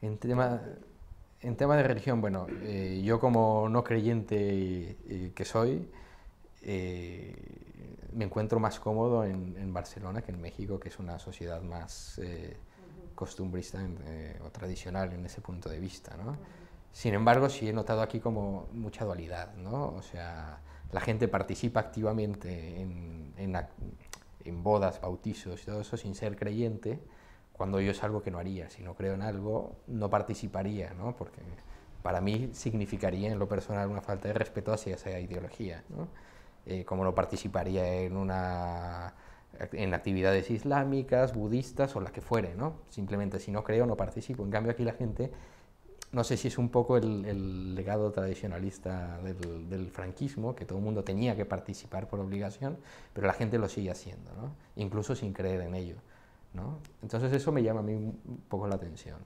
En tema, en tema de religión, bueno, eh, yo como no creyente eh, que soy, eh, me encuentro más cómodo en, en, Barcelona que en México, que es una sociedad más costumbrista o tradicional en ese punto de vista, ¿no? Sin embargo, sí he notado aquí como mucha dualidad, ¿no? O sea, la gente participa activamente en, en bodas, bautizos y todo eso sin ser creyente, cuando yo es algo que no haría. Si no creo en algo, no participaría, ¿no? Porque para mí significaría en lo personal una falta de respeto hacia esa ideología, ¿no? Eh, como no participaría en una en actividades islámicas, budistas o las que fuere, ¿no? Simplemente si no creo, no participo. En cambio aquí la gente, no sé si es un poco el, legado tradicionalista del, del, franquismo, que todo el mundo tenía que participar por obligación, pero la gente lo sigue haciendo, ¿no? Incluso sin creer en ello. Entonces eso me llama a mí un poco la atención.